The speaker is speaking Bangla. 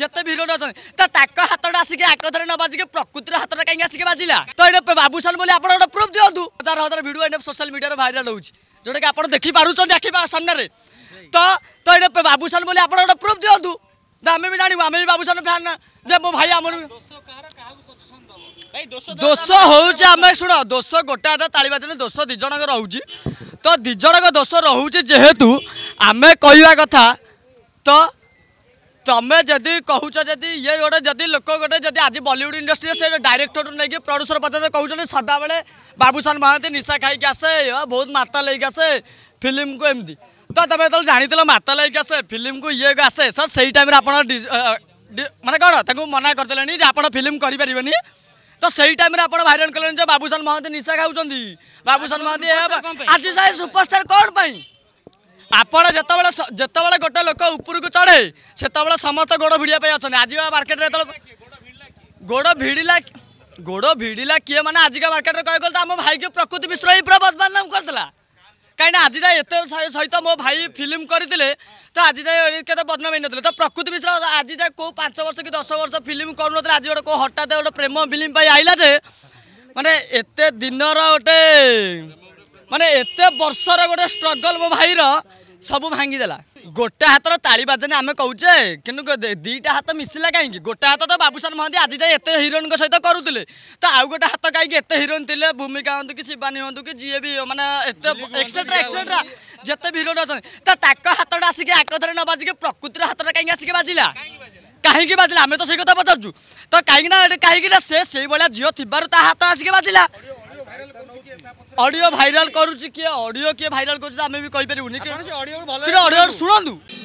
যেতে ভিড় তো তাক হাতটা আসিকি আগরে ন বাজিকি প্রকৃতির হাতটা কাইকি আসিকি বাজিলা তো এটা বাবুসান বলে আপনার গোটে প্রুফ দিও তার হাতের ভিডিও এটা সোশ্যাল মিডিয়ার ভাইরাল হচ্ছে যেটা কি আপনার দেখি পাচ্ছেন আখি সামনে তো তো এটা বাবুসান বলে আপনার গোটে প্রুফ দিও আমি বি জাণু আমি বাবুসান ফ্যান যে মো ভাই আমার দোষ হচ্ছে আমি শুণ দোষ গোটা তাড়ি বাজনে দোষ দুজনক রয়েছে তো দুজনক দোষ রয়েছে যেহেতু আমি কহা কথা তো তুমি যদি কুচ যদি ইয়ে গোটে যদি লোক গোটে যদি আজ বলিউড ইন্ডস্ট্রি সে ডাইরেক্টর নাকি প্রডুসর পর্যন্ত কুচি সদাবেলে বাবুসান মহান্তি নিশা খাইকি আসে বহুত মাতা লেগে আসে ফিল্মকু এমতি তো তুমি যেত জাঁথিল মাতা লেগে আসে ফিল্মকু ইয়ে আসে স্যার সেই টাইমে আপনার মানে কোণ তাকে মনা করেদেলে যে আপনার ফিল্ম করে পারবেনি तो सही टाइम आप भाइराल कले बाबूसान महांती निशा खाऊँ बाबूसान महांती आज सुपरस्टार कौन पाई ଆପଣ ଯେତେବେଳେ ଯେତେବେଳେ ଗୋଟେ ଲୋକ ଉପରକୁ ଚଢ଼େ ସେତେବେଳେ ସମସ୍ତ ଗୋଡ଼ ଭିଡ଼ିବା ପାଇଁ ଅଛନ୍ତି ଆଜିକା ମାର୍କେଟରେ ଯେତେବେଳେ ଗୋଡ଼ ଭିଡ଼ିଲା ଗୋଡ଼ ଭିଡ଼ିଲା କିଏ ମାନେ ଆଜିକା ମାର୍କେଟରେ କହିବାକୁ ଗଲେ ତ ଆମ ଭାଇକି ପ୍ରକୃତି ବିଶ୍ରୟ ପୁରା ବଦନାମ କରିଥିଲା କାହିଁକିନା ଆଜି ଯାଏ ଏତେ ସହିତ ମୋ ଭାଇ ଫିଲ୍ମ କରିଥିଲେ ତ ଆଜି ଯାଏ କେତେ ବଦନାମ ହେଇନଥିଲେ ତ ପ୍ରକୃତି ମିଶ୍ର ଆଜି ଯାଏ କେଉଁ ପାଞ୍ଚ ବର୍ଷ କି ଦଶ ବର୍ଷ ଫିଲ୍ମ କରୁନଥିଲେ ଆଜି ଗୋଟେ କେଉଁ ହଠାତ୍ ଗୋଟେ ପ୍ରେମ ଫିଲ୍ମ ପାଇଁ ଆଇଲା ଯେ ମାନେ ଏତେ ଦିନର ଗୋଟେ ମାନେ ଏତେ ବର୍ଷର ଗୋଟେ ଷ୍ଟ୍ରଗଲ୍ ମୋ ଭାଇର ସବୁ ଭାଙ୍ଗିଦେଲା ଗୋଟା ହାତର ତାଳି ବାଜେନି ଆମେ କହୁଛେ କିନ୍ତୁ ଦୁଇଟା ହାତ ମିଶିଲା କାହିଁକି ଗୋଟା ହାତ ତ ବାବୁସାନ ମହାନ୍ତି ଆଜି ଯାଏ ଏତେ ହିରୋଇନଙ୍କ ସହିତ କରୁଥିଲେ ତ ଆଉ ଗୋଟେ ହାତ କାହିଁକି ଏତେ ହିରୋଇନ ଥିଲେ ଭୂମିକା ହୁଅନ୍ତୁ କି ଶିବାନୀ ହୁଅନ୍ତୁ କି ଯିଏ ବି ମାନେ ଏତେ ଏକ୍ସେଟ୍ରା ଏକ୍ସେଟ୍ରା ଯେତେ ହିରୋଇନ ଅଛନ୍ତି ତ ତାଙ୍କ ହାତଟା ଆସିକି ଆକଥରେ ନ ବାଜିକି ପ୍ରକୃତିର ହାତଟା କାହିଁକି ଆସିକି ବାଜିଲା କାହିଁକି ବାଜିଲା ଆମେ ତ ସେଇ କଥା ପଚାରୁଛୁ ତ କାହିଁକି ନା କାହିଁକି ନା ସେ ସେଇଭଳିଆ ଝିଅ ଥିବାରୁ ତା ହାତ ଆସିକି ବାଜିଲା অডিও ভাইরাল করুছি কি অডিও কি ভাইরাল করুছি আমি বি কই পারিবুনি কি অডিও শুনন্তু